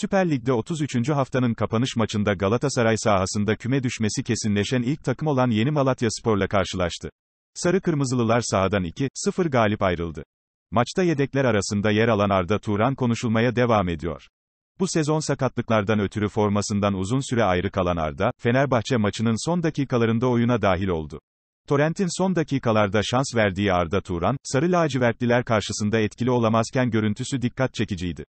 Süper Lig'de 33. haftanın kapanış maçında Galatasaray sahasında küme düşmesi kesinleşen ilk takım olan Yeni Malatya Spor'la karşılaştı. Sarı Kırmızılılar sahadan 2-0 galip ayrıldı. Maçta yedekler arasında yer alan Arda Turan konuşulmaya devam ediyor. Bu sezon sakatlıklardan ötürü formasından uzun süre ayrı kalan Arda, Fenerbahçe maçının son dakikalarında oyuna dahil oldu. Torrent'in son dakikalarda şans verdiği Arda Turan, Sarı Lacivertliler karşısında etkili olamazken görüntüsü dikkat çekiciydi.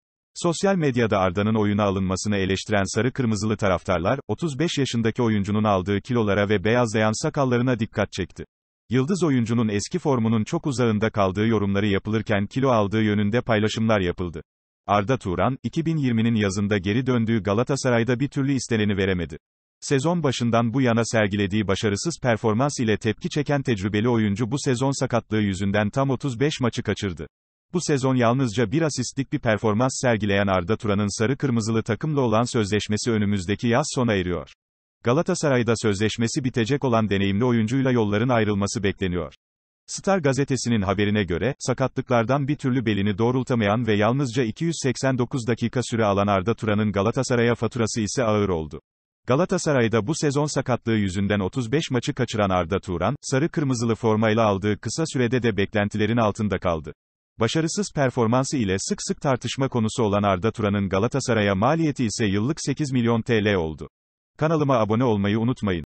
Sosyal medyada Arda'nın oyuna alınmasını eleştiren sarı kırmızılı taraftarlar, 35 yaşındaki oyuncunun aldığı kilolara ve beyazlayan sakallarına dikkat çekti. Yıldız oyuncunun eski formunun çok uzağında kaldığı yorumları yapılırken kilo aldığı yönünde paylaşımlar yapıldı. Arda Turan, 2020'nin yazında geri döndüğü Galatasaray'da bir türlü isteneni veremedi. Sezon başından bu yana sergilediği başarısız performans ile tepki çeken tecrübeli oyuncu bu sezon sakatlığı yüzünden tam 35 maçı kaçırdı. Bu sezon yalnızca bir asistlik bir performans sergileyen Arda Turan'ın sarı-kırmızılı takımla olan sözleşmesi önümüzdeki yaz sona eriyor. Galatasaray'da sözleşmesi bitecek olan deneyimli oyuncuyla yolların ayrılması bekleniyor. Star gazetesinin haberine göre, sakatlıklardan bir türlü belini doğrultamayan ve yalnızca 289 dakika süre alan Arda Turan'ın Galatasaray'a faturası ise ağır oldu. Galatasaray'da bu sezon sakatlığı yüzünden 35 maçı kaçıran Arda Turan, sarı-kırmızılı formayla aldığı kısa sürede de beklentilerin altında kaldı. Başarısız performansı ile sık sık tartışma konusu olan Arda Turan'ın Galatasaray'a maliyeti ise yıllık 8 milyon TL oldu. Kanalıma abone olmayı unutmayın.